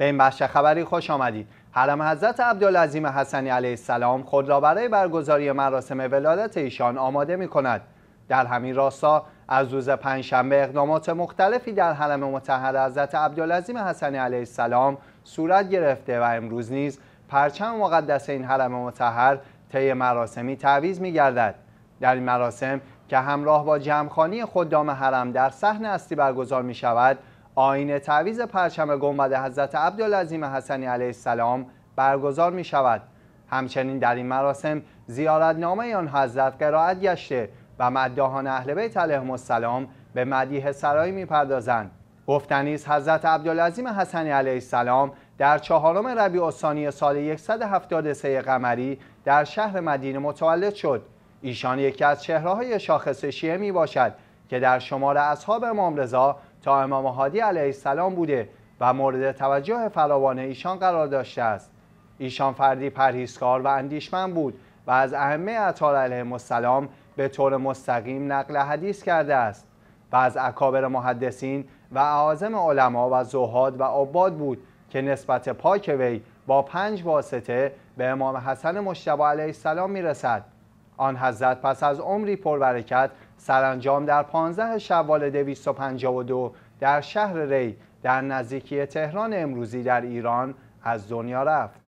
به این بخش خبری خوش آمدید حرم حضرت عبدالعظیم حسنی علیه السلام خود را برای برگزاری مراسم ولادت ایشان آماده می کند در همین راستا از روز پنجشنبه اقدامات مختلفی در حرم متحر حضرت عبدالعظیم حسنی علیه السلام صورت گرفته و امروز نیز پرچم مقدس این حرم متحر طی مراسمی تعویض می گردد. در این مراسم که همراه با جمعخانی خدام حرم در صحن اصلی برگزار می شود آین تعویز پرچم گنبد حضرت عبدالعظیم حسنی علیه السلام برگزار می شود همچنین در این مراسم زیارت نامه آن حضرت قرائت گشته و مدهان اهل بیت علیهم السلام به مدیح سرایی می پردازند گفتنیز حضرت عبدالعظیم حسنی علیه السلام در چهارم ربیع الثانی سال 173 قمری در شهر مدینه متولد شد ایشان یکی از چهرههای شاخص شیعه می باشد که در شمار اصحاب امام رضا تا امام هادی علیه السلام بوده و مورد توجه فراوان ایشان قرار داشته است ایشان فردی پرهیزکار و اندیشمند بود و از اهمه اطار علیه السلام به طور مستقیم نقل حدیث کرده است و از اکابر محدثین و اعاظم علما و زهاد و عباد بود که نسبت پاک وی با پنج واسطه به امام حسن مشتبه علیه السلام میرسد آن حضرت پس از عمری پربرکت سرانجام در 15 شوال 252 در شهر ری در نزدیکی تهران امروزی در ایران از دنیا رفت